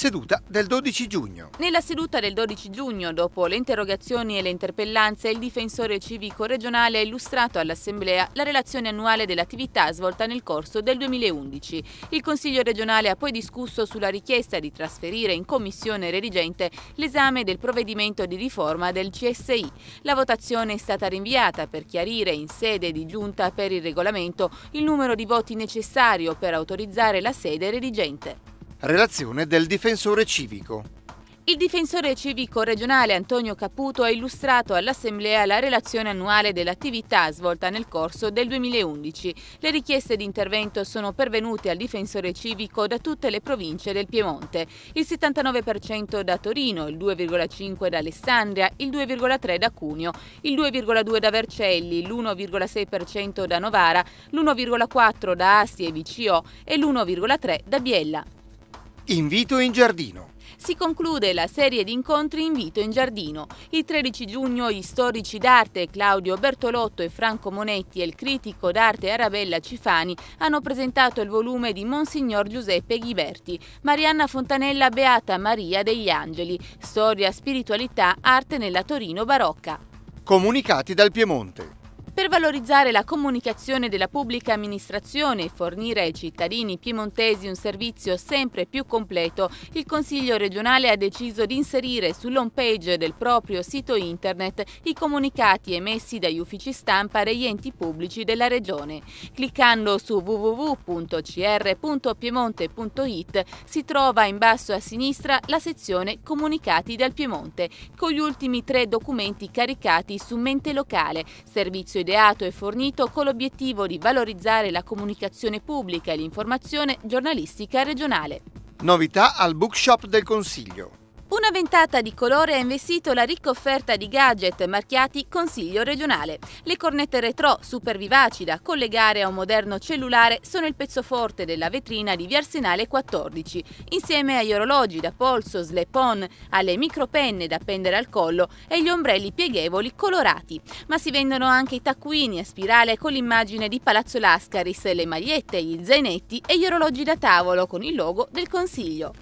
seduta del 12 giugno. Nella seduta del 12 giugno, dopo le interrogazioni e le interpellanze, il difensore civico regionale ha illustrato all'Assemblea la relazione annuale dell'attività svolta nel corso del 2011. Il Consiglio regionale ha poi discusso sulla richiesta di trasferire in commissione redigente l'esame del provvedimento di riforma del CSI. La votazione è stata rinviata per chiarire in sede di giunta per il regolamento il numero di voti necessario per autorizzare la sede redigente. Relazione del difensore civico. Il difensore civico regionale Antonio Caputo ha illustrato all'Assemblea la relazione annuale dell'attività svolta nel corso del 2011. Le richieste di intervento sono pervenute al difensore civico da tutte le province del Piemonte, il 79% da Torino, il 2,5% da Alessandria, il 2,3% da Cuneo, il 2,2% da Vercelli, l'1,6% da Novara, l'1,4% da Asti e Vicio e l'1,3% da Biella. Invito in giardino. Si conclude la serie di incontri Invito in Giardino. Il 13 giugno gli storici d'arte Claudio Bertolotto e Franco Monetti e il critico d'arte Arabella Cifani hanno presentato il volume di Monsignor Giuseppe Ghiberti, Marianna Fontanella Beata Maria degli Angeli, Storia, Spiritualità, Arte nella Torino Barocca. Comunicati dal Piemonte. Per valorizzare la comunicazione della pubblica amministrazione e fornire ai cittadini piemontesi un servizio sempre più completo, il Consiglio regionale ha deciso di inserire sull'home page del proprio sito internet i comunicati emessi dagli uffici stampa degli enti pubblici della regione. Cliccando su www.cr.piemonte.it si trova in basso a sinistra la sezione Comunicati dal Piemonte, con gli ultimi tre documenti caricati su Mente Locale, Servizio di ideato e fornito con l'obiettivo di valorizzare la comunicazione pubblica e l'informazione giornalistica regionale. Novità al bookshop del Consiglio. Una ventata di colore ha investito la ricca offerta di gadget marchiati Consiglio regionale. Le cornette retro, super vivaci da collegare a un moderno cellulare, sono il pezzo forte della vetrina di Viarsenale 14, insieme agli orologi da polso, slap-on, alle micropenne da appendere al collo e gli ombrelli pieghevoli colorati. Ma si vendono anche i taccuini a spirale con l'immagine di Palazzo Lascaris, le magliette, gli zainetti e gli orologi da tavolo con il logo del Consiglio.